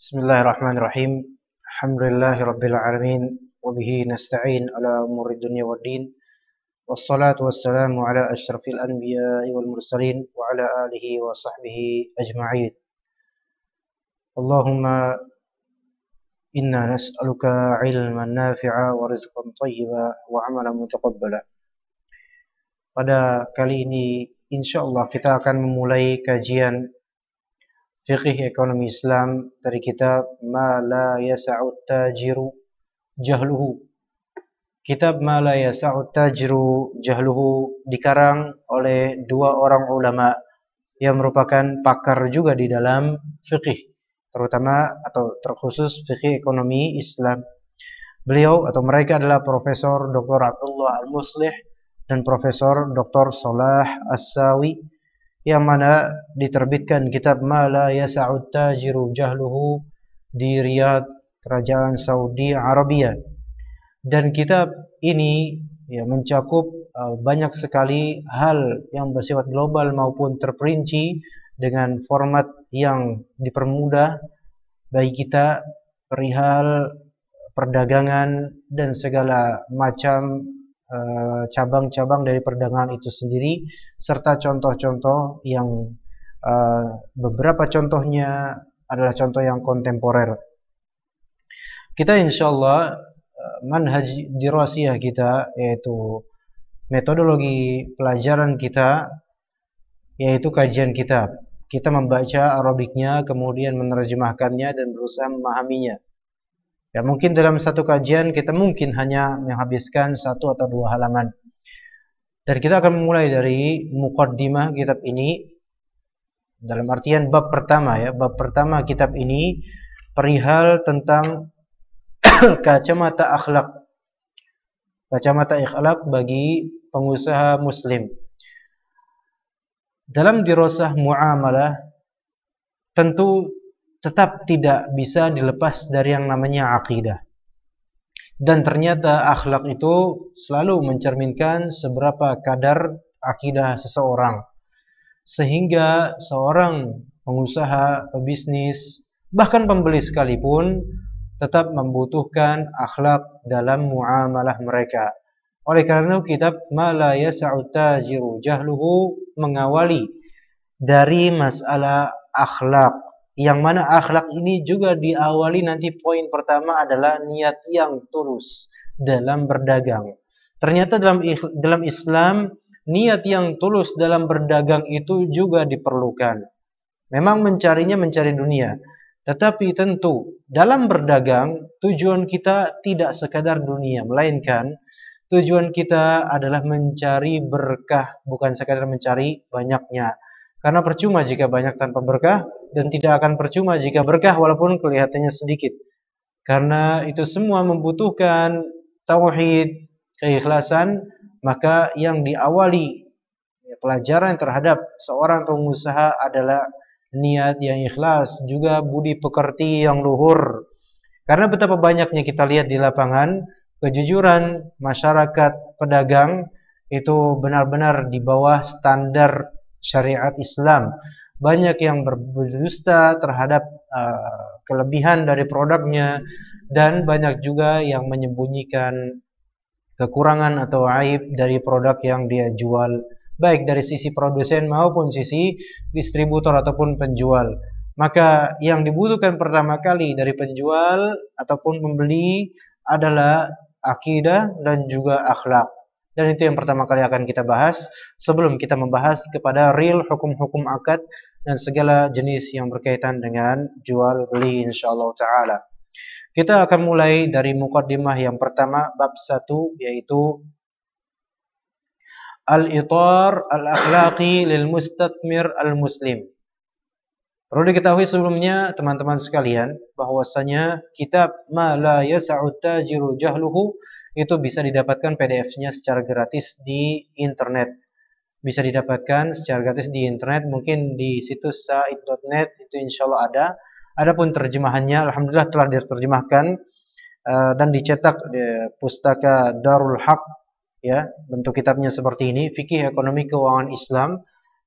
بسم الله الرحمن الرحيم الحمد لله رب العالمين وبه نستعين على أمور الدنيا والدين والصلاة والسلام على أشرف الأنبياء والمرسلين وعلى آله وصحبه أجمعين اللهم إنا نسألك علما نافعا ورزقا طيبا وعملا متقبلا Pada kali ini insyaallah kita akan memulai kajian Fiqih ekonomi Islam dari kitab Ma la Yasa'ut tajiru jahluhu. Kitab Ma la Yasa'ut tajiru jahluhu dikarang oleh dua orang ulama yang merupakan pakar juga di dalam fiqih, terutama atau terkhusus fiqih ekonomi Islam. Beliau atau mereka adalah Profesor Dr. Abdullah Al-Muslih dan Profesor Dr. Salah As-Sawi yang mana diterbitkan kitab Mala Yasa'ud Tajiru Jahluhu di Riyadh Kerajaan Saudi Arabia dan kitab ini ya mencakup uh, banyak sekali hal yang bersifat global maupun terperinci dengan format yang dipermudah bagi kita perihal perdagangan dan segala macam Eh, cabang-cabang uh, dari perdagangan itu sendiri serta contoh-contoh yang uh, beberapa contohnya adalah contoh yang kontemporer. Kita insya Allah eh, manhaj dirasiah kita yaitu metodologi pelajaran kita yaitu kajian kitab. Kita membaca Arabiknya, kemudian menerjemahkannya dan berusaha memahaminya. Ya mungkin dalam satu kajian kita mungkin hanya menghabiskan satu atau dua halaman. Dan kita akan memulai dari mukaddimah kitab ini dalam artian bab pertama ya, bab pertama kitab ini perihal tentang kacamata akhlak. Kacamata akhlak bagi pengusaha muslim. Dalam dirosah muamalah tentu tetap tidak bisa dilepas dari yang namanya akidah. Dan ternyata akhlak itu selalu mencerminkan seberapa kadar akidah seseorang. Sehingga seorang pengusaha, pebisnis, bahkan pembeli sekalipun tetap membutuhkan akhlak dalam muamalah mereka. Oleh karena itu kitab malaya sauta jiru Jahluhu mengawali dari masalah akhlak yang mana akhlak ini juga diawali nanti poin pertama adalah niat yang tulus dalam berdagang. Ternyata dalam dalam Islam niat yang tulus dalam berdagang itu juga diperlukan. Memang mencarinya mencari dunia, tetapi tentu dalam berdagang tujuan kita tidak sekadar dunia, melainkan tujuan kita adalah mencari berkah, bukan sekadar mencari banyaknya. Karena percuma jika banyak tanpa berkah dan tidak akan percuma jika berkah walaupun kelihatannya sedikit. Karena itu semua membutuhkan tauhid, keikhlasan, maka yang diawali pelajaran terhadap seorang pengusaha adalah niat yang ikhlas, juga budi pekerti yang luhur. Karena betapa banyaknya kita lihat di lapangan, kejujuran masyarakat pedagang itu benar-benar di bawah standar syariat Islam. Banyak yang berdusta terhadap uh, kelebihan dari produknya dan banyak juga yang menyembunyikan kekurangan atau aib dari produk yang dia jual baik dari sisi produsen maupun sisi distributor ataupun penjual. Maka yang dibutuhkan pertama kali dari penjual ataupun pembeli adalah akidah dan juga akhlak. Dan itu yang pertama kali akan kita bahas sebelum kita membahas kepada real hukum-hukum akad dan segala jenis yang berkaitan dengan jual beli insyaallah taala. Kita akan mulai dari mukaddimah yang pertama bab 1 yaitu Al-Itar Al-Akhlaqi lil Mustatmir Al-Muslim. Perlu diketahui sebelumnya teman-teman sekalian bahwasanya kitab Ma la yas'u tajiru jahluhu itu bisa didapatkan PDF-nya secara gratis di internet. Bisa didapatkan secara gratis di internet, mungkin di situs said.net itu insya Allah ada. Adapun terjemahannya, alhamdulillah telah diterjemahkan uh, dan dicetak di pustaka Darul Haq, ya bentuk kitabnya seperti ini, Fikih Ekonomi Keuangan Islam.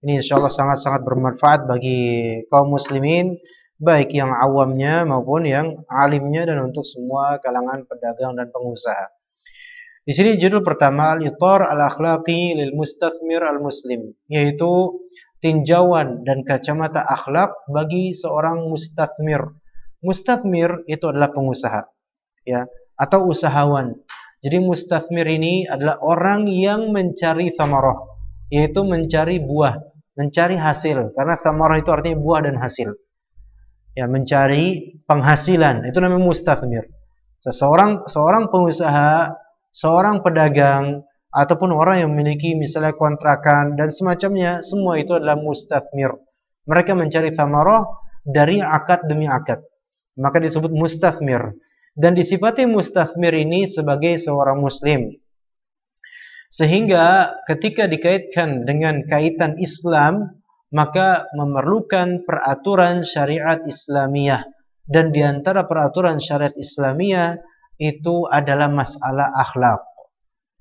Ini insya Allah sangat-sangat bermanfaat bagi kaum muslimin baik yang awamnya maupun yang alimnya dan untuk semua kalangan pedagang dan pengusaha. Di sini judul pertama Al-Itar Al-Akhlaqi lil mustathmir Al-Muslim, yaitu tinjauan dan kacamata akhlak bagi seorang mustathmir mustathmir itu adalah pengusaha, ya, atau usahawan. Jadi mustathmir ini adalah orang yang mencari samarah, yaitu mencari buah, mencari hasil. Karena samarah itu artinya buah dan hasil. Ya, mencari penghasilan, itu namanya mustathmir Seseorang seorang pengusaha seorang pedagang ataupun orang yang memiliki misalnya kontrakan dan semacamnya, semua itu adalah mustathmir. Mereka mencari thamarah dari akad demi akad. Maka disebut mustathmir. Dan disifati mustathmir ini sebagai seorang muslim. Sehingga ketika dikaitkan dengan kaitan Islam, maka memerlukan peraturan syariat Islamiyah. Dan diantara peraturan syariat Islamiyah itu adalah masalah akhlak.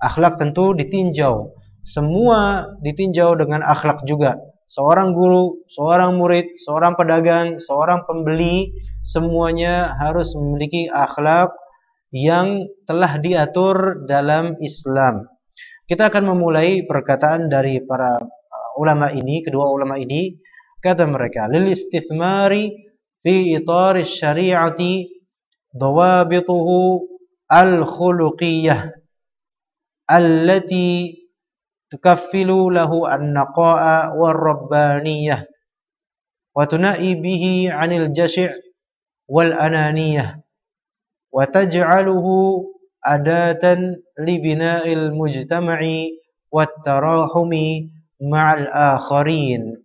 Akhlak tentu ditinjau. Semua ditinjau dengan akhlak juga. Seorang guru, seorang murid, seorang pedagang, seorang pembeli, semuanya harus memiliki akhlak yang telah diatur dalam Islam. Kita akan memulai perkataan dari para uh, ulama ini, kedua ulama ini, kata mereka, lil istithmari fi itar syariati dawabituhu al-khuluqiyah allati tukaffilu lahu an-naqa'a war-rabbaniyah wa tuna'i bihi 'anil jashi' wal ananiyah wa taj'aluhu adatan li bina'il mujtama'i wat tarahumi ma'al akharin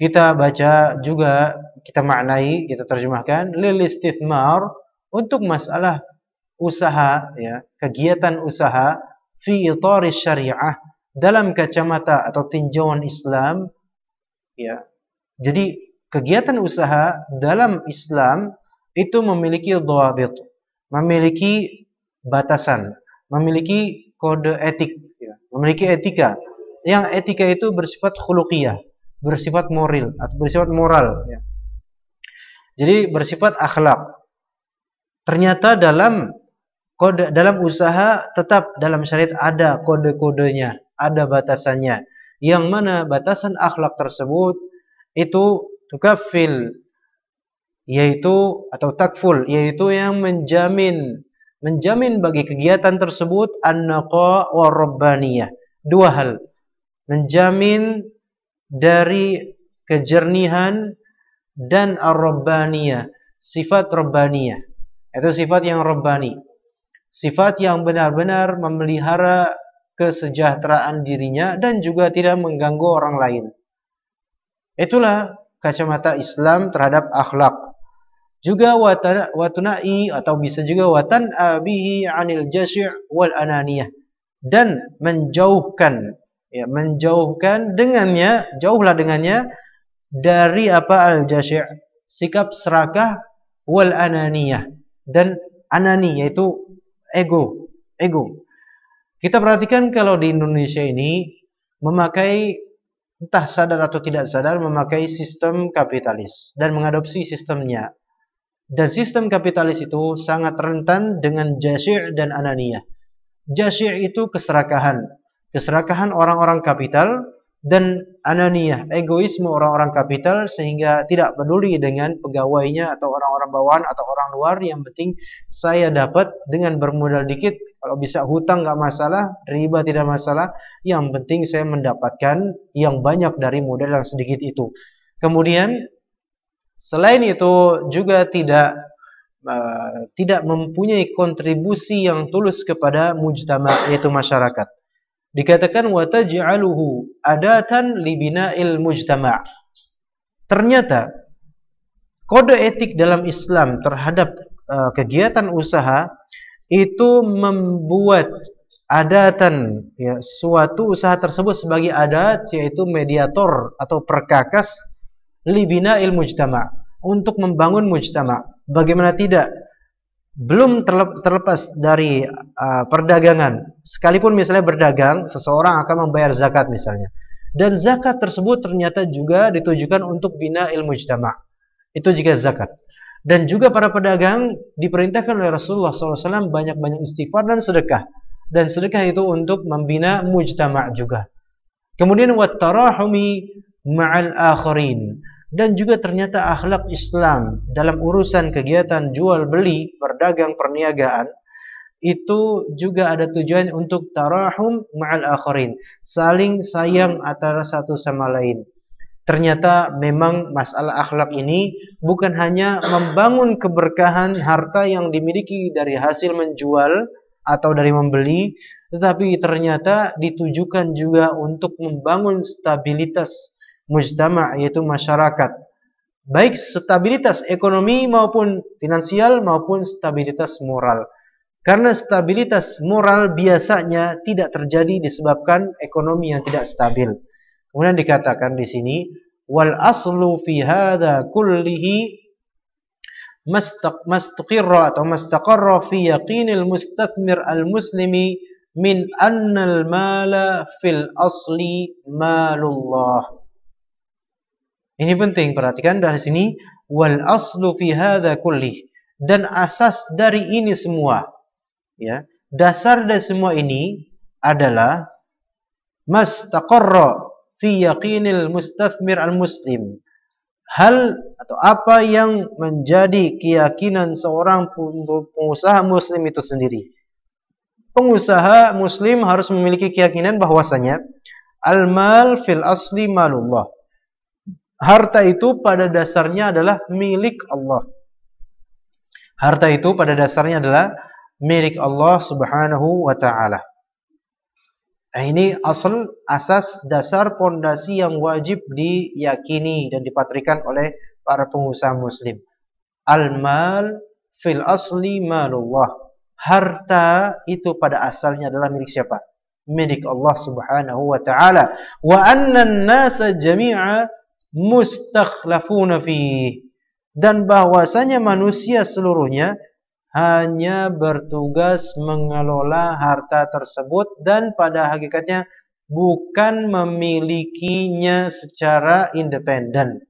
kita baca juga kita maknai kita terjemahkan lil istithmar untuk masalah usaha ya, kegiatan usaha fi itari syariah dalam kacamata atau tinjauan Islam ya. Jadi kegiatan usaha dalam Islam itu memiliki dhawabit, memiliki batasan, memiliki kode etik, ya, memiliki etika. Yang etika itu bersifat khuluqiyah, bersifat moral atau bersifat moral ya. Jadi bersifat akhlak. Ternyata dalam kode dalam usaha tetap dalam syariat ada kode-kodenya, ada batasannya. Yang mana batasan akhlak tersebut itu tukafil yaitu atau takful yaitu yang menjamin menjamin bagi kegiatan tersebut annaqa wa Dua hal. Menjamin dari kejernihan dan ar-rabbaniyah, sifat rabbaniyah. Itu sifat yang rabbani, Sifat yang benar-benar memelihara kesejahteraan dirinya dan juga tidak mengganggu orang lain. Itulah kacamata Islam terhadap akhlak. Juga watunai atau bisa juga watan abihi anil jasi' wal ananiyah dan menjauhkan ya menjauhkan dengannya jauhlah dengannya dari apa al jasir, sikap serakah wal ananiyah dan anani yaitu ego, ego. Kita perhatikan kalau di Indonesia ini memakai entah sadar atau tidak sadar memakai sistem kapitalis dan mengadopsi sistemnya. Dan sistem kapitalis itu sangat rentan dengan jasir dan anania. Jasir itu keserakahan. Keserakahan orang-orang kapital dan ananiyah, egoisme orang-orang kapital sehingga tidak peduli dengan pegawainya atau orang-orang bawahan atau orang luar yang penting saya dapat dengan bermodal dikit kalau bisa hutang nggak masalah, riba tidak masalah, yang penting saya mendapatkan yang banyak dari modal yang sedikit itu. Kemudian selain itu juga tidak eh, tidak mempunyai kontribusi yang tulus kepada mujtama yaitu masyarakat. Dikatakan wataj'aluhu adatan libina il mujtama'. Ternyata kode etik dalam Islam terhadap uh, kegiatan usaha itu membuat adatan ya suatu usaha tersebut sebagai adat yaitu mediator atau perkakas libina il mujtama untuk membangun mujtama bagaimana tidak belum terlepas dari uh, perdagangan. Sekalipun misalnya berdagang, seseorang akan membayar zakat misalnya. Dan zakat tersebut ternyata juga ditujukan untuk bina ilmu jama Itu juga zakat. Dan juga para pedagang diperintahkan oleh Rasulullah SAW banyak-banyak istighfar dan sedekah. Dan sedekah itu untuk membina mujtama' juga. Kemudian, وَالتَّرَاحُمِ maal akhirin dan juga ternyata akhlak Islam dalam urusan kegiatan jual beli, berdagang, perniagaan itu juga ada tujuan untuk tarahum ma'al akhirin, saling sayang antara satu sama lain. Ternyata memang masalah akhlak ini bukan hanya membangun keberkahan harta yang dimiliki dari hasil menjual atau dari membeli, tetapi ternyata ditujukan juga untuk membangun stabilitas mujtama yaitu masyarakat. Baik stabilitas ekonomi maupun finansial maupun stabilitas moral. Karena stabilitas moral biasanya tidak terjadi disebabkan ekonomi yang tidak stabil. Kemudian dikatakan di sini wal aslu fi hadza kullihi mastaqirra atau mastaqarra fi yaqinil mustathmir al muslimi min anna al mala fil asli malullah. Ini penting, perhatikan dari sini wal aslu fi hadza kullih dan asas dari ini semua ya, dasar dari semua ini adalah mastaqarra fi yaqinil mustathmir al-muslim. Hal atau apa yang menjadi keyakinan seorang pengusaha muslim itu sendiri. Pengusaha muslim harus memiliki keyakinan bahwasanya al-mal fil asli malullah. Harta itu pada dasarnya adalah milik Allah. Harta itu pada dasarnya adalah milik Allah Subhanahu wa taala. Nah, ini asal asas dasar pondasi yang wajib diyakini dan dipatrikan oleh para pengusaha muslim. Al-mal fil asli malullah. Harta itu pada asalnya adalah milik siapa? Milik Allah Subhanahu wa taala. Wa anna an-nasa jami'a mustakhlafuna fi dan bahwasanya manusia seluruhnya hanya bertugas mengelola harta tersebut dan pada hakikatnya bukan memilikinya secara independen.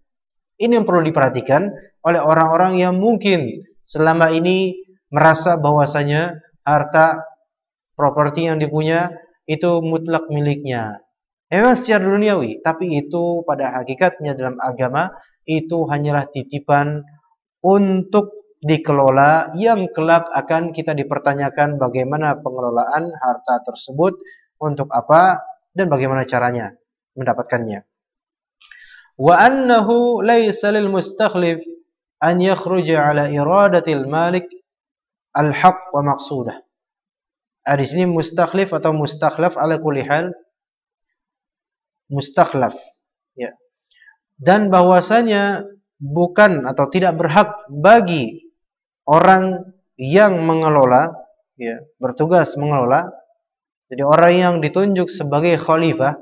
Ini yang perlu diperhatikan oleh orang-orang yang mungkin selama ini merasa bahwasanya harta properti yang dipunya itu mutlak miliknya. Memang secara duniawi, tapi itu pada hakikatnya dalam agama itu hanyalah titipan untuk dikelola yang kelak akan kita dipertanyakan bagaimana pengelolaan harta tersebut untuk apa dan bagaimana caranya mendapatkannya. Wa annahu laysa lil mustakhlif an yakhruja ala iradatil malik al-haq wa maqsudah. Di sini mustakhlif atau mustakhlaf ala kulli hal mustakhlaf ya dan bahwasanya bukan atau tidak berhak bagi orang yang mengelola ya bertugas mengelola jadi orang yang ditunjuk sebagai khalifah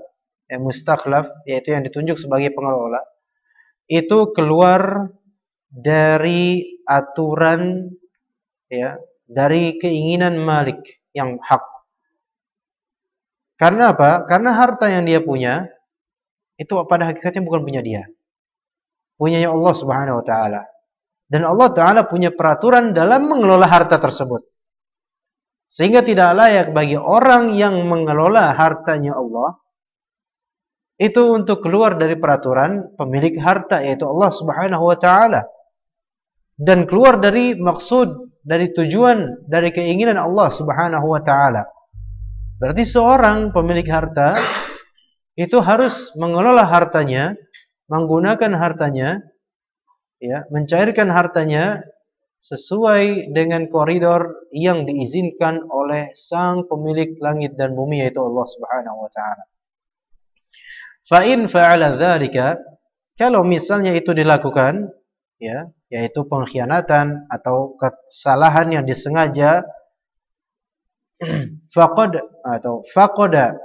ya mustakhlaf yaitu yang ditunjuk sebagai pengelola itu keluar dari aturan ya dari keinginan malik yang hak karena apa karena harta yang dia punya itu pada hakikatnya bukan punya dia. Punyanya Allah Subhanahu wa taala. Dan Allah taala punya peraturan dalam mengelola harta tersebut. Sehingga tidak layak bagi orang yang mengelola hartanya Allah itu untuk keluar dari peraturan pemilik harta yaitu Allah Subhanahu wa taala dan keluar dari maksud dari tujuan dari keinginan Allah Subhanahu wa taala. Berarti seorang pemilik harta itu harus mengelola hartanya, menggunakan hartanya, ya, mencairkan hartanya sesuai dengan koridor yang diizinkan oleh Sang Pemilik langit dan bumi yaitu Allah Subhanahu wa taala. Fa in fa'ala dzalika, kalau misalnya itu dilakukan, ya, yaitu pengkhianatan atau kesalahan yang disengaja faqad atau faqada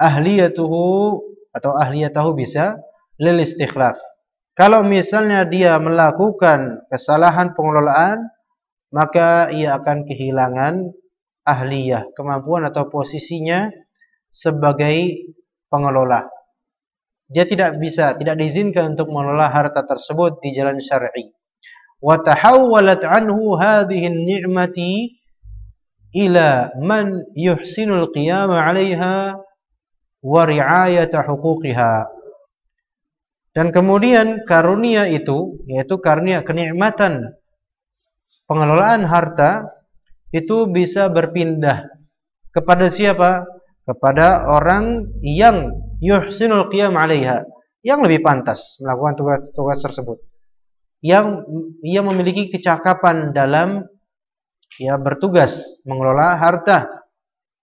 ahliyatuhu atau ahliyatahu bisa lil istikhlaf. Kalau misalnya dia melakukan kesalahan pengelolaan, maka ia akan kehilangan ahliyah, kemampuan atau posisinya sebagai pengelola. Dia tidak bisa, tidak diizinkan untuk mengelola harta tersebut di jalan syar'i. Wa tahawwalat anhu hadhihi ni'mati ila man yuhsinul qiyam 'alayha wa ri'ayata huquqiha. Dan kemudian karunia itu yaitu karunia kenikmatan pengelolaan harta itu bisa berpindah kepada siapa? Kepada orang yang yuhsinul qiyam 'alaiha, yang lebih pantas melakukan tugas-tugas tersebut. Yang ia memiliki kecakapan dalam ya bertugas mengelola harta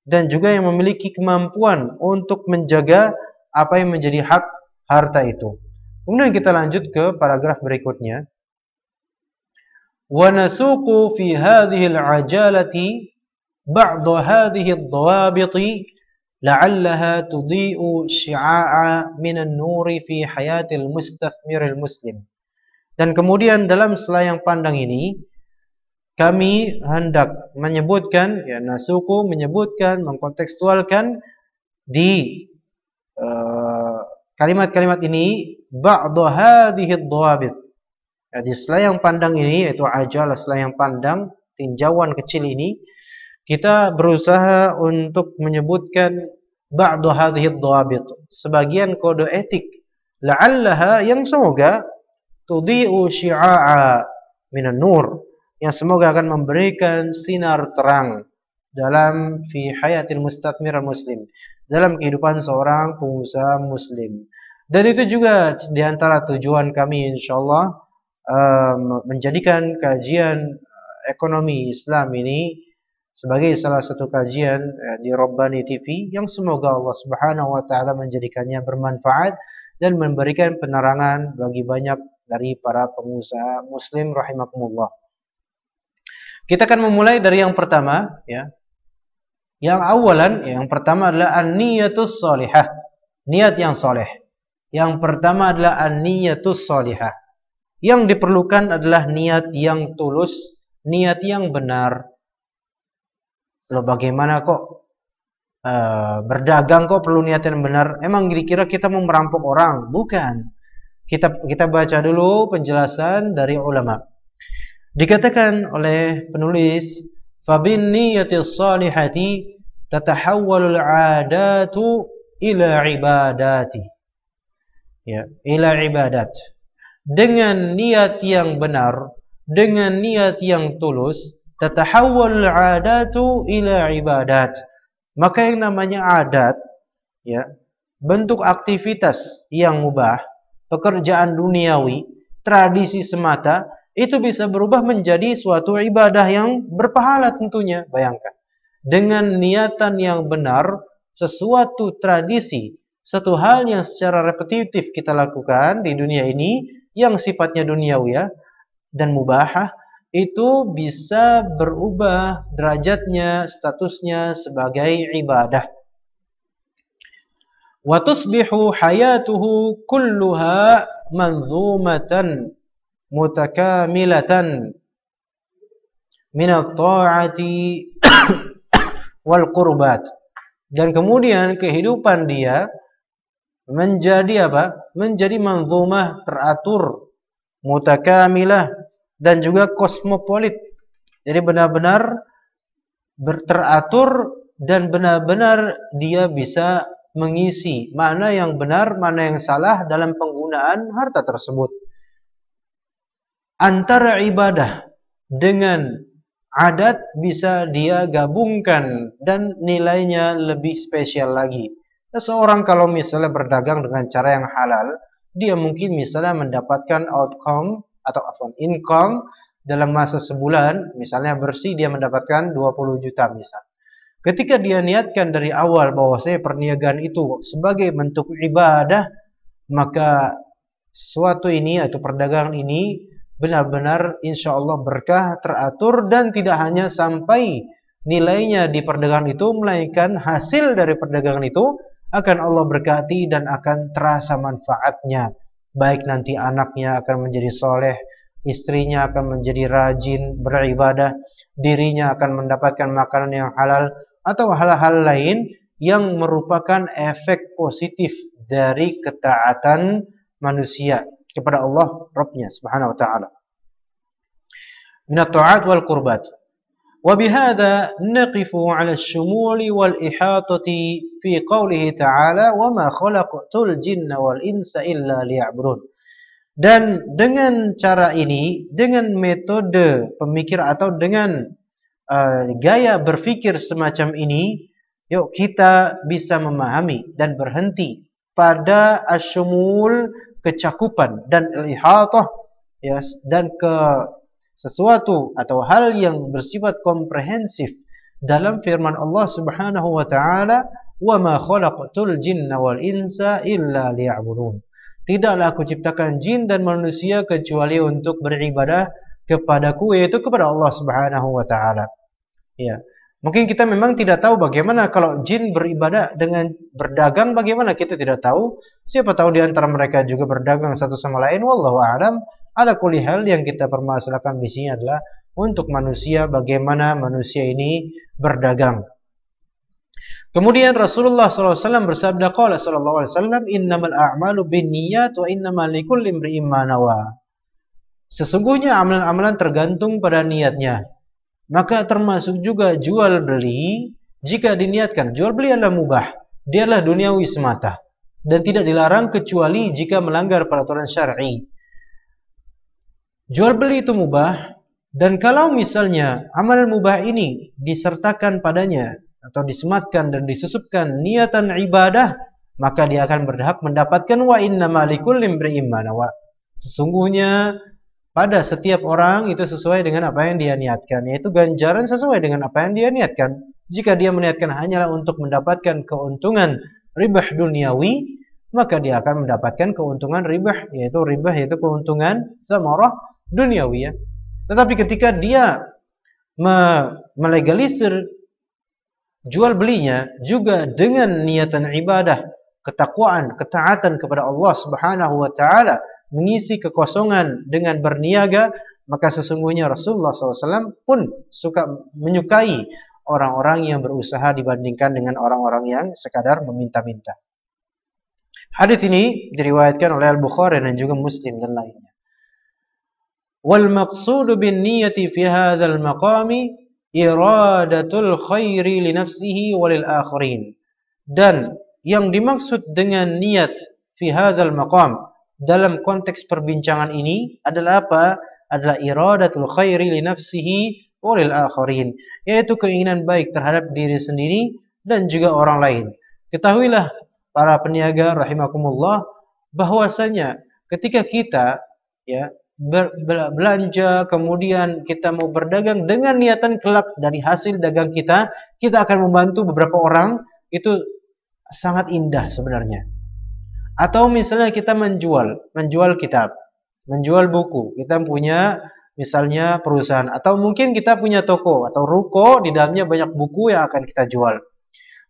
dan juga yang memiliki kemampuan untuk menjaga apa yang menjadi hak harta itu. Kemudian kita lanjut ke paragraf berikutnya. وَنَسُوقُ فِي هَذِهِ الْعَجَالَةِ بَعْضَ هَذِهِ الضَّوَابِطِ لَعَلَّهَا تُضِيءُ شِعَاءَ مِنَ النُّورِ فِي حَيَاتِ الْمُسْتَخْمِرِ الْمُسْلِمِ Dan kemudian dalam selayang pandang ini kami hendak menyebutkan ya nasuku menyebutkan mengkontekstualkan di eh, kalimat-kalimat uh, ini ba'dha hadhihi dhawabit jadi setelah yang pandang ini yaitu ajal setelah yang pandang tinjauan kecil ini kita berusaha untuk menyebutkan ba'dha hadhihi dhawabit sebagian kode etik la'allaha yang semoga tudhi'u syi'a'a minan nur yang semoga akan memberikan sinar terang dalam fi hayatil mustathmir muslim dalam kehidupan seorang pengusaha muslim dan itu juga diantara tujuan kami insyaallah um, menjadikan kajian eh, ekonomi Islam ini sebagai salah satu kajian eh, di Robbani TV yang semoga Allah Subhanahu wa taala menjadikannya bermanfaat dan memberikan penerangan bagi banyak dari para pengusaha muslim rahimakumullah. Kita akan memulai dari yang pertama, ya. Yang awalan, yang pertama adalah an-niyatus solihah. Niat yang soleh. Yang pertama adalah an-niyatus solihah. Yang diperlukan adalah niat yang tulus, niat yang benar. Loh bagaimana kok uh, berdagang kok perlu niat yang benar? Emang kira-kira kita mau merampok orang? Bukan. Kita kita baca dulu penjelasan dari ulama. Dikatakan oleh penulis, "Fabin niyati salihati tatahawwalul 'adatu ila ibadati." Ya, ila ibadat. Dengan niat yang benar, dengan niat yang tulus, tatahawwalul 'adatu ila ibadat. Maka yang namanya adat, ya, bentuk aktivitas yang mubah, pekerjaan duniawi, tradisi semata itu bisa berubah menjadi suatu ibadah yang berpahala tentunya. Bayangkan. Dengan niatan yang benar, sesuatu tradisi, satu hal yang secara repetitif kita lakukan di dunia ini, yang sifatnya duniawi ya, dan mubahah, itu bisa berubah derajatnya, statusnya sebagai ibadah. وَتُصْبِحُ حَيَاتُهُ كُلُّهَا مَنْظُومَةً mutakamilatan min at-ta'ati wal qurbat. Dan kemudian kehidupan dia menjadi apa? Menjadi manzumah teratur, mutakamilah dan juga kosmopolit. Jadi benar-benar teratur dan benar-benar dia bisa mengisi mana yang benar, mana yang salah dalam penggunaan harta tersebut antara ibadah dengan adat bisa dia gabungkan dan nilainya lebih spesial lagi. Seorang kalau misalnya berdagang dengan cara yang halal, dia mungkin misalnya mendapatkan outcome atau outcome income dalam masa sebulan, misalnya bersih dia mendapatkan 20 juta misalnya. Ketika dia niatkan dari awal bahwa saya perniagaan itu sebagai bentuk ibadah, maka sesuatu ini atau perdagangan ini benar-benar insya Allah berkah, teratur, dan tidak hanya sampai nilainya di perdagangan itu, melainkan hasil dari perdagangan itu akan Allah berkati dan akan terasa manfaatnya. Baik nanti anaknya akan menjadi soleh, istrinya akan menjadi rajin beribadah, dirinya akan mendapatkan makanan yang halal, atau hal-hal lain yang merupakan efek positif dari ketaatan manusia kepada Allah Rabbnya Subhanahu wa taala. minat taat wal qurbat. Wa bihadha naqifu 'ala asy-syumuli wal ihatati fi qawlihi ta'ala wa ma khalaqtul jinna wal insa illa Dan dengan cara ini, dengan metode pemikir atau dengan uh, gaya berpikir semacam ini, yuk kita bisa memahami dan berhenti pada asyumul kecakupan dan ihatah ya dan ke sesuatu atau hal yang bersifat komprehensif dalam firman Allah Subhanahu wa taala wa ma khalaqtul jinna wal insa illa liya'budun tidaklah aku ciptakan jin dan manusia kecuali untuk beribadah kepadaku yaitu kepada Allah Subhanahu wa taala ya Mungkin kita memang tidak tahu bagaimana kalau jin beribadah dengan berdagang bagaimana kita tidak tahu. Siapa tahu di antara mereka juga berdagang satu sama lain. Wallahu a'lam. Ada kulihal yang kita permasalahkan di sini adalah untuk manusia bagaimana manusia ini berdagang. Kemudian Rasulullah SAW bersabda qala sallallahu alaihi wasallam innamal a'malu binniyat wa innamal likulli imri'in ma Sesungguhnya amalan-amalan tergantung pada niatnya maka termasuk juga jual beli jika diniatkan. Jual beli adalah mubah. dia adalah duniawi semata. Dan tidak dilarang kecuali jika melanggar peraturan syar'i. Jual beli itu mubah. Dan kalau misalnya amalan mubah ini disertakan padanya atau disematkan dan disusupkan niatan ibadah, maka dia akan berhak mendapatkan wa inna malikul limri'im Sesungguhnya pada setiap orang itu sesuai dengan apa yang dia niatkan, yaitu ganjaran sesuai dengan apa yang dia niatkan. Jika dia meniatkan hanyalah untuk mendapatkan keuntungan ribah duniawi, maka dia akan mendapatkan keuntungan ribah, yaitu ribah yaitu keuntungan samarah duniawi ya. Tetapi ketika dia me melegalisir jual belinya juga dengan niatan ibadah, ketakwaan, ketaatan kepada Allah Subhanahu wa taala, mengisi kekosongan dengan berniaga, maka sesungguhnya Rasulullah SAW pun suka menyukai orang-orang yang berusaha dibandingkan dengan orang-orang yang sekadar meminta-minta. Hadis ini diriwayatkan oleh Al-Bukhari dan juga Muslim dan lainnya. Wal maqsud bin niyati fi hadzal maqami iradatul khairi li nafsihi walil akhirin. Dan yang dimaksud dengan niat fi hadzal maqam dalam konteks perbincangan ini adalah apa? Adalah iradatul khairi li nafsihi walil akharin, yaitu keinginan baik terhadap diri sendiri dan juga orang lain. Ketahuilah para peniaga rahimakumullah bahwasanya ketika kita ya belanja kemudian kita mau berdagang dengan niatan kelak dari hasil dagang kita, kita akan membantu beberapa orang itu sangat indah sebenarnya. Atau misalnya kita menjual, menjual kitab, menjual buku. Kita punya misalnya perusahaan atau mungkin kita punya toko atau ruko di dalamnya banyak buku yang akan kita jual.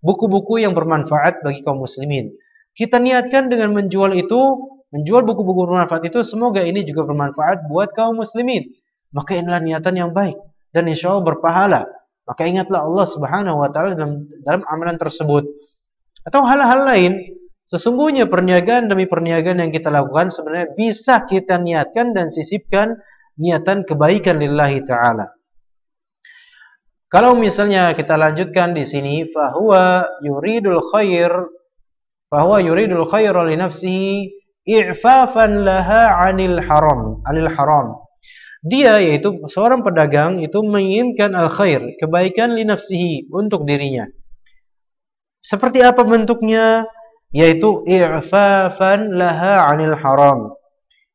Buku-buku yang bermanfaat bagi kaum muslimin. Kita niatkan dengan menjual itu, menjual buku-buku bermanfaat itu semoga ini juga bermanfaat buat kaum muslimin. Maka inilah niatan yang baik dan insya Allah berpahala. Maka ingatlah Allah Subhanahu wa taala dalam dalam amalan tersebut. Atau hal-hal lain Sesungguhnya perniagaan demi perniagaan yang kita lakukan sebenarnya bisa kita niatkan dan sisipkan niatan kebaikan lillahi ta'ala. Kalau misalnya kita lanjutkan di sini, bahwa yuridul khair, bahwa yuridul khair li nafsihi i'fafan laha anil haram, anil haram. Dia yaitu seorang pedagang itu menginginkan al khair, kebaikan li untuk dirinya. Seperti apa bentuknya? yaitu i'fafan laha 'anil haram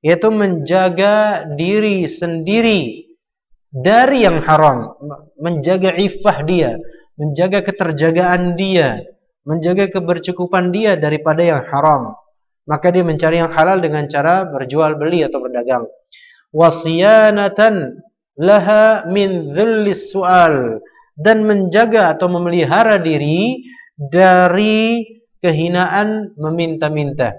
yaitu menjaga diri sendiri dari yang haram menjaga iffah dia menjaga keterjagaan dia menjaga kebercukupan dia daripada yang haram maka dia mencari yang halal dengan cara berjual beli atau berdagang wasiyanatan laha min dhillis su'al dan menjaga atau memelihara diri dari kehinaan meminta-minta.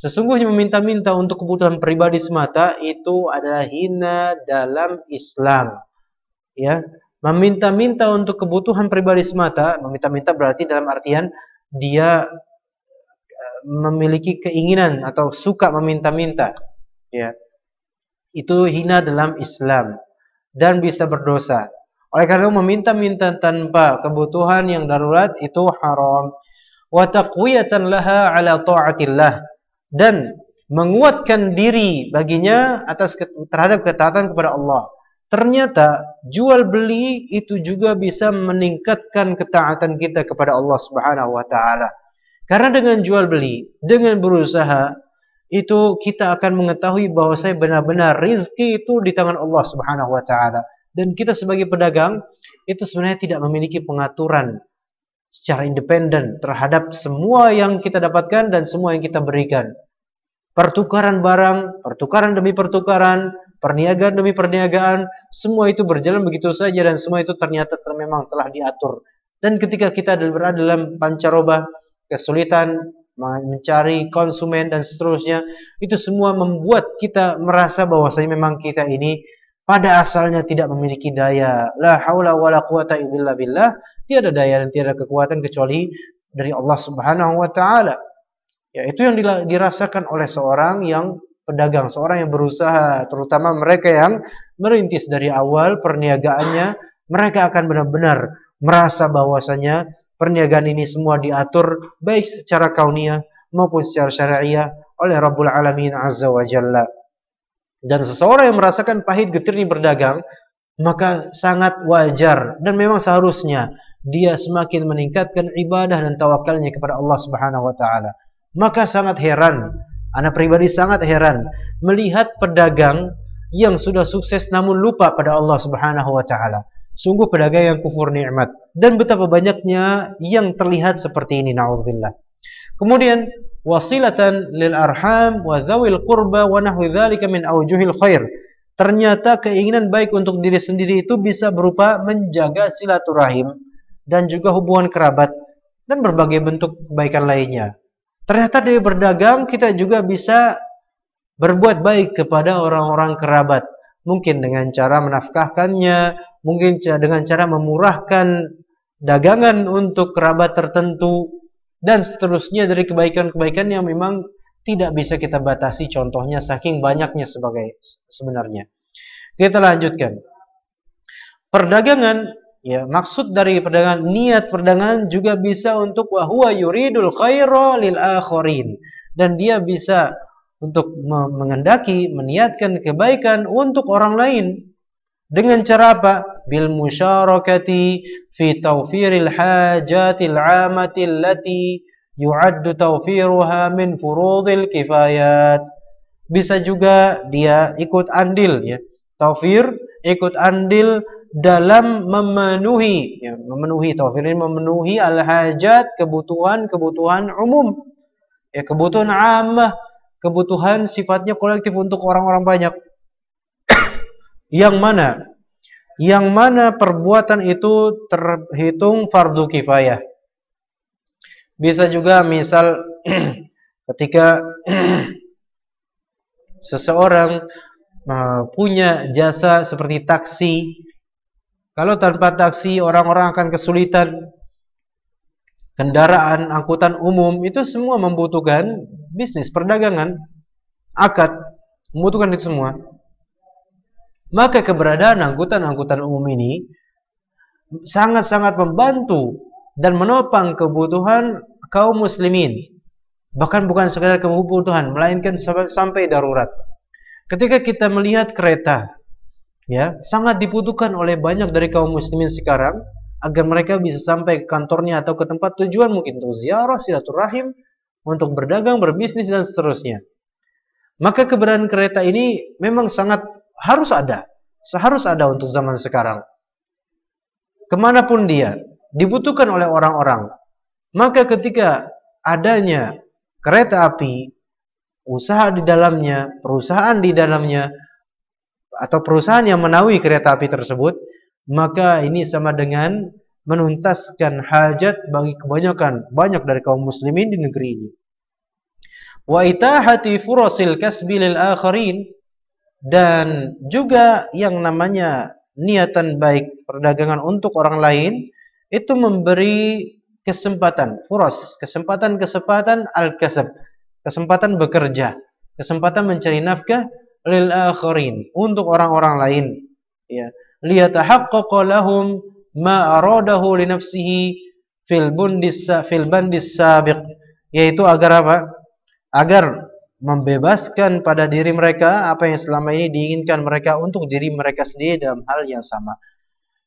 Sesungguhnya meminta-minta untuk kebutuhan pribadi semata itu adalah hina dalam Islam. Ya, meminta-minta untuk kebutuhan pribadi semata, meminta-minta berarti dalam artian dia eh, memiliki keinginan atau suka meminta-minta. Ya. Itu hina dalam Islam dan bisa berdosa. Oleh karena meminta-minta tanpa kebutuhan yang darurat itu haram wa taqwiyatan laha ala ta'atillah dan menguatkan diri baginya atas terhadap ketaatan kepada Allah. Ternyata jual beli itu juga bisa meningkatkan ketaatan kita kepada Allah Subhanahu wa taala. Karena dengan jual beli, dengan berusaha itu kita akan mengetahui bahwa saya benar-benar rizki itu di tangan Allah Subhanahu wa taala. Dan kita sebagai pedagang itu sebenarnya tidak memiliki pengaturan secara independen terhadap semua yang kita dapatkan dan semua yang kita berikan. Pertukaran barang, pertukaran demi pertukaran, perniagaan demi perniagaan, semua itu berjalan begitu saja dan semua itu ternyata memang telah diatur. Dan ketika kita berada dalam pancaroba, kesulitan mencari konsumen dan seterusnya, itu semua membuat kita merasa bahwasanya memang kita ini pada asalnya tidak memiliki daya. La haula wala quwata illa billah. Tiada daya dan tiada kekuatan kecuali dari Allah Subhanahu wa taala. Ya, itu yang dirasakan oleh seorang yang pedagang, seorang yang berusaha, terutama mereka yang merintis dari awal perniagaannya, mereka akan benar-benar merasa bahwasanya perniagaan ini semua diatur baik secara kauniyah maupun secara syariah oleh Rabbul Alamin Azza wa Jalla. Dan seseorang yang merasakan pahit getir di berdagang, maka sangat wajar dan memang seharusnya dia semakin meningkatkan ibadah dan tawakalnya kepada Allah Subhanahu wa taala. Maka sangat heran, anak pribadi sangat heran melihat pedagang yang sudah sukses namun lupa pada Allah Subhanahu wa taala. Sungguh pedagang yang kufur nikmat dan betapa banyaknya yang terlihat seperti ini naudzubillah. Kemudian wasilatan lil arham wa dzawil qurba wa nahwi dzalika min aujuhil khair. Ternyata keinginan baik untuk diri sendiri itu bisa berupa menjaga silaturahim dan juga hubungan kerabat dan berbagai bentuk kebaikan lainnya. Ternyata dari berdagang kita juga bisa berbuat baik kepada orang-orang kerabat. Mungkin dengan cara menafkahkannya, mungkin dengan cara memurahkan dagangan untuk kerabat tertentu, dan seterusnya dari kebaikan-kebaikan yang memang tidak bisa kita batasi contohnya saking banyaknya sebagai sebenarnya. Kita lanjutkan. Perdagangan ya maksud dari perdagangan niat perdagangan juga bisa untuk wahwa yuridul khaira lil akhirin dan dia bisa untuk mengendaki meniatkan kebaikan untuk orang lain dengan cara apa? Bil musyarakati fi tawfiril hajatil amatil lati yu'addu tawfiruha min furudil kifayat. Bisa juga dia ikut andil ya. Tawfir ikut andil dalam memenuhi ya, memenuhi tawfir ini memenuhi al hajat kebutuhan-kebutuhan umum ya kebutuhan amah kebutuhan sifatnya kolektif untuk orang-orang banyak yang mana yang mana perbuatan itu terhitung fardu kifayah. Bisa juga misal ketika seseorang eh, punya jasa seperti taksi, kalau tanpa taksi orang-orang akan kesulitan. Kendaraan, angkutan umum itu semua membutuhkan bisnis, perdagangan, akad, membutuhkan itu semua. Maka keberadaan angkutan-angkutan umum ini sangat-sangat membantu dan menopang kebutuhan kaum muslimin. Bahkan bukan sekadar kebutuhan, melainkan sampai darurat. Ketika kita melihat kereta, ya sangat dibutuhkan oleh banyak dari kaum muslimin sekarang agar mereka bisa sampai ke kantornya atau ke tempat tujuan mungkin untuk ziarah, silaturahim, untuk berdagang, berbisnis dan seterusnya. Maka keberadaan kereta ini memang sangat harus ada, seharus ada untuk zaman sekarang. Kemanapun dia dibutuhkan oleh orang-orang, maka ketika adanya kereta api, usaha di dalamnya, perusahaan di dalamnya, atau perusahaan yang menaungi kereta api tersebut, maka ini sama dengan menuntaskan hajat bagi kebanyakan banyak dari kaum muslimin di negeri ini. Wa itahati furasil kasbi lil akharin dan juga yang namanya niatan baik perdagangan untuk orang lain itu memberi kesempatan furos kesempatan-kesempatan al-kasab kesempatan bekerja kesempatan mencari nafkah lil akhirin untuk orang-orang lain ya liyatahaqqaqa lahum ma aradahu li nafsihi fil bundis fil bandis sabiq yaitu agar apa agar membebaskan pada diri mereka apa yang selama ini diinginkan mereka untuk diri mereka sendiri dalam hal yang sama.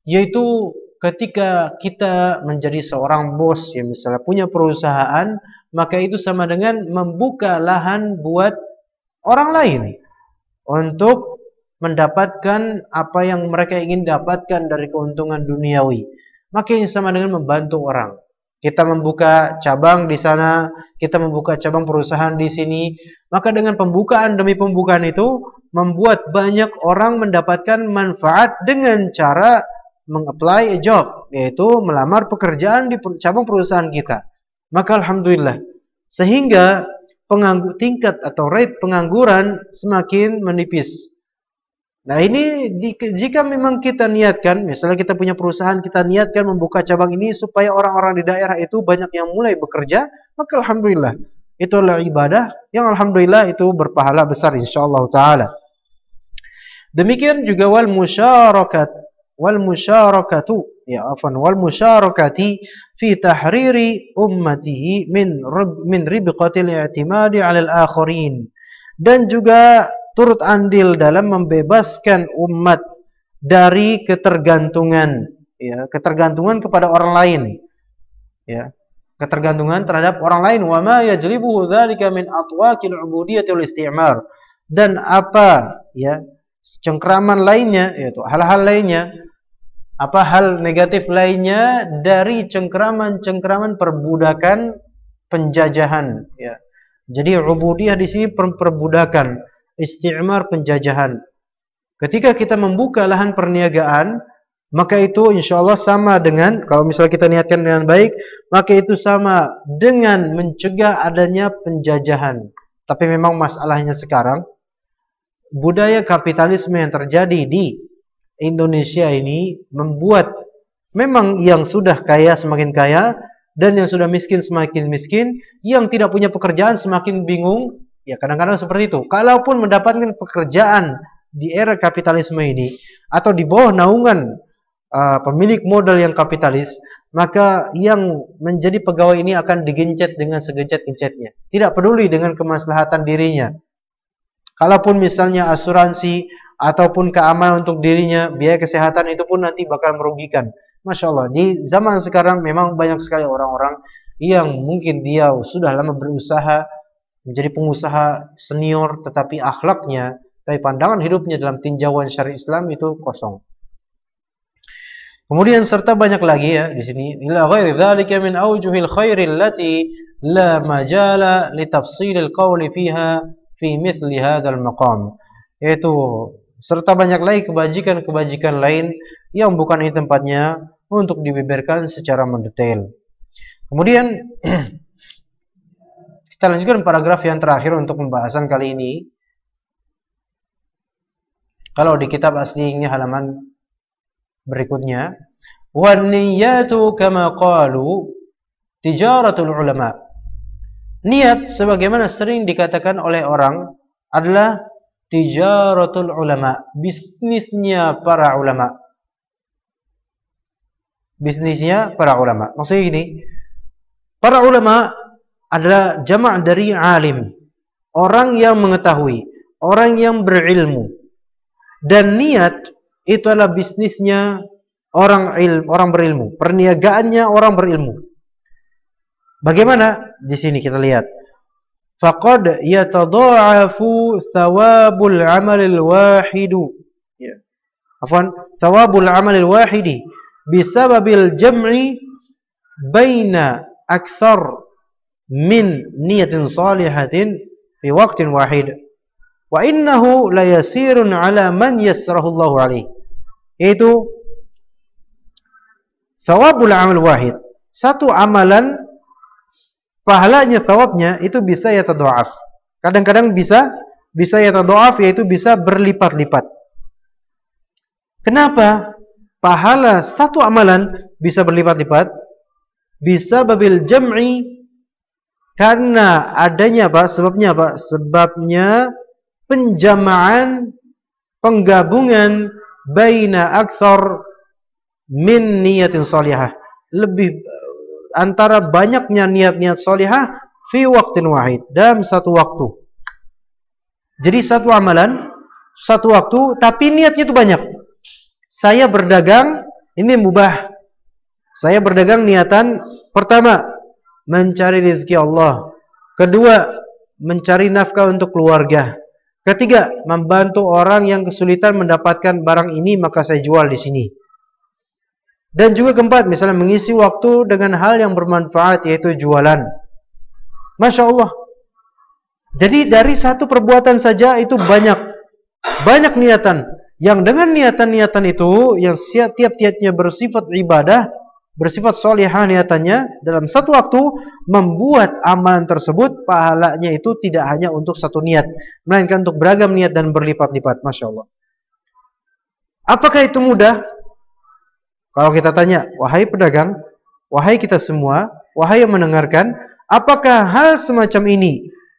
Yaitu ketika kita menjadi seorang bos yang misalnya punya perusahaan, maka itu sama dengan membuka lahan buat orang lain untuk mendapatkan apa yang mereka ingin dapatkan dari keuntungan duniawi. Maka yang sama dengan membantu orang kita membuka cabang di sana, kita membuka cabang perusahaan di sini. Maka dengan pembukaan demi pembukaan itu membuat banyak orang mendapatkan manfaat dengan cara mengapply a job, yaitu melamar pekerjaan di cabang perusahaan kita. Maka alhamdulillah. Sehingga penganggur tingkat atau rate pengangguran semakin menipis. Nah ini jika memang kita niatkan, misalnya kita punya perusahaan, kita niatkan membuka cabang ini supaya orang-orang di daerah itu banyak yang mulai bekerja, maka Alhamdulillah. Itulah ibadah yang Alhamdulillah itu berpahala besar insyaAllah ta'ala. Demikian juga wal musyarakat, wal musyarakatu, ya afan, wal musyarakati fi tahriri ummatihi min, min ribqatil i'timadi alal akhirin. Dan juga turut andil dalam membebaskan umat dari ketergantungan ya ketergantungan kepada orang lain ya ketergantungan terhadap orang lain wa ma yajribuhu dzalika min atwaqil ubudiyyati wal isti'mar dan apa ya cengkraman lainnya yaitu hal-hal lainnya apa hal negatif lainnya dari cengkraman-cengkraman perbudakan penjajahan ya jadi ubudiyah di sini per perbudakan istimar penjajahan. Ketika kita membuka lahan perniagaan, maka itu insya Allah sama dengan, kalau misalnya kita niatkan dengan baik, maka itu sama dengan mencegah adanya penjajahan. Tapi memang masalahnya sekarang, budaya kapitalisme yang terjadi di Indonesia ini membuat memang yang sudah kaya semakin kaya, dan yang sudah miskin semakin miskin, yang tidak punya pekerjaan semakin bingung, Ya kadang-kadang seperti itu. Kalaupun mendapatkan pekerjaan di era kapitalisme ini atau di bawah naungan uh, pemilik modal yang kapitalis, maka yang menjadi pegawai ini akan digencet dengan segencet-gencetnya. Tidak peduli dengan kemaslahatan dirinya. Kalaupun misalnya asuransi ataupun keamanan untuk dirinya, biaya kesehatan itu pun nanti bakal merugikan. Masya Allah, di zaman sekarang memang banyak sekali orang-orang yang mungkin dia sudah lama berusaha, menjadi pengusaha senior tetapi akhlaknya, tapi pandangan hidupnya dalam tinjauan syari Islam itu kosong. Kemudian serta banyak lagi ya di sini ila ghairi dzalika min aujuhil khairi allati la majala li tafsilil qawli fiha fi mithli hadzal maqam. Yaitu serta banyak lagi kebajikan-kebajikan lain yang bukan ini tempatnya untuk dibeberkan secara mendetail. Kemudian Kita lanjutkan paragraf yang terakhir untuk pembahasan kali ini. Kalau di kitab aslinya halaman berikutnya, "waniyatu kama qalu tijaratul ulama. Niat sebagaimana sering dikatakan oleh orang adalah tijaratul ulama, bisnisnya para ulama. Bisnisnya para ulama. Maksudnya gini, para ulama adalah jamak dari alim. Orang yang mengetahui, orang yang berilmu. Dan niat itu adalah bisnisnya orang ilm orang berilmu, perniagaannya orang berilmu. Bagaimana? Di sini kita lihat. Faqad yatadha'afu thawabul 'amalil wahidu. Ya. Afwan, thawabul 'amalil wahidi bisababil jam'i baina aktsar min niyatin salihatin fi waktin wahid wa innahu la yasirun ala man Allah alaih yaitu thawabul amal wahid satu amalan pahalanya thawabnya itu bisa ya ta'duaf. kadang-kadang bisa bisa ya ta'duaf yaitu bisa berlipat-lipat kenapa pahala satu amalan bisa berlipat-lipat bisa babil jam'i karena adanya pak, Sebabnya pak, Sebabnya penjamaan penggabungan baina akthar min niyatin salihah. Lebih eh, antara banyaknya niat-niat salihah fi waktin wahid dalam satu waktu. Jadi satu amalan satu waktu tapi niatnya itu banyak. Saya berdagang ini mubah. Saya berdagang niatan pertama mencari rezeki Allah. Kedua, mencari nafkah untuk keluarga. Ketiga, membantu orang yang kesulitan mendapatkan barang ini maka saya jual di sini. Dan juga keempat, misalnya mengisi waktu dengan hal yang bermanfaat yaitu jualan. Masya Allah. Jadi dari satu perbuatan saja itu banyak. Banyak niatan. Yang dengan niatan-niatan itu, yang tiap-tiapnya bersifat ibadah, bersifat solihah niatannya dalam satu waktu membuat amalan tersebut pahalanya itu tidak hanya untuk satu niat melainkan untuk beragam niat dan berlipat-lipat Masya Allah apakah itu mudah? kalau kita tanya wahai pedagang wahai kita semua wahai yang mendengarkan apakah hal semacam ini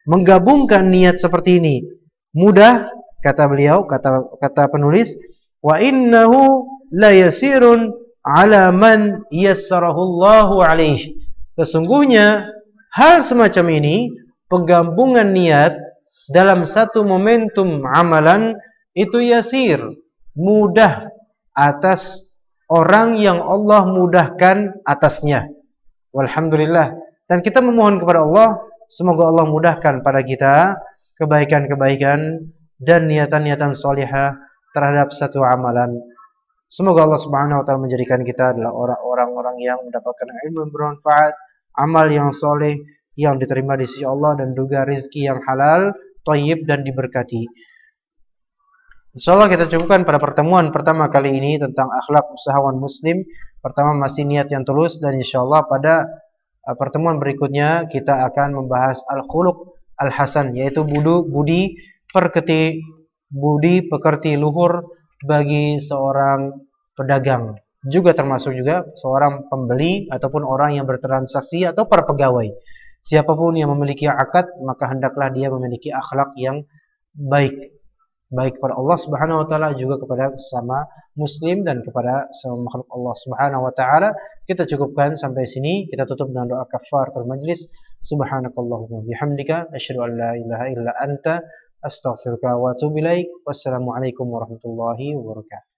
menggabungkan niat seperti ini mudah kata beliau kata kata penulis wa innahu la yasirun ala man yassarahullahu alaih. Sesungguhnya hal semacam ini penggabungan niat dalam satu momentum amalan itu yasir, mudah atas orang yang Allah mudahkan atasnya. Walhamdulillah. Dan kita memohon kepada Allah semoga Allah mudahkan pada kita kebaikan-kebaikan dan niatan-niatan solihah terhadap satu amalan. Semoga Allah Subhanahu wa taala menjadikan kita adalah orang-orang yang mendapatkan ilmu yang bermanfaat, amal yang soleh yang diterima di sisi Allah dan juga rezeki yang halal, thayyib dan diberkati. Insyaallah kita cukupkan pada pertemuan pertama kali ini tentang akhlak usahawan muslim. Pertama masih niat yang tulus dan insyaallah pada uh, pertemuan berikutnya kita akan membahas al-khuluq al-hasan yaitu budu budi perketi budi pekerti luhur bagi seorang pedagang, juga termasuk juga seorang pembeli ataupun orang yang bertransaksi atau para pegawai. Siapapun yang memiliki akad, maka hendaklah dia memiliki akhlak yang baik, baik kepada Allah Subhanahu wa taala juga kepada sesama muslim dan kepada sesama makhluk Allah Subhanahu wa taala. Kita cukupkan sampai sini, kita tutup dengan doa kafar majlis. Subhanakallahumma bihamdika asyhadu an la ilaha illa anta Astaghfirullah wa atubu ilaik. Wassalamualaikum warahmatullahi wabarakatuh.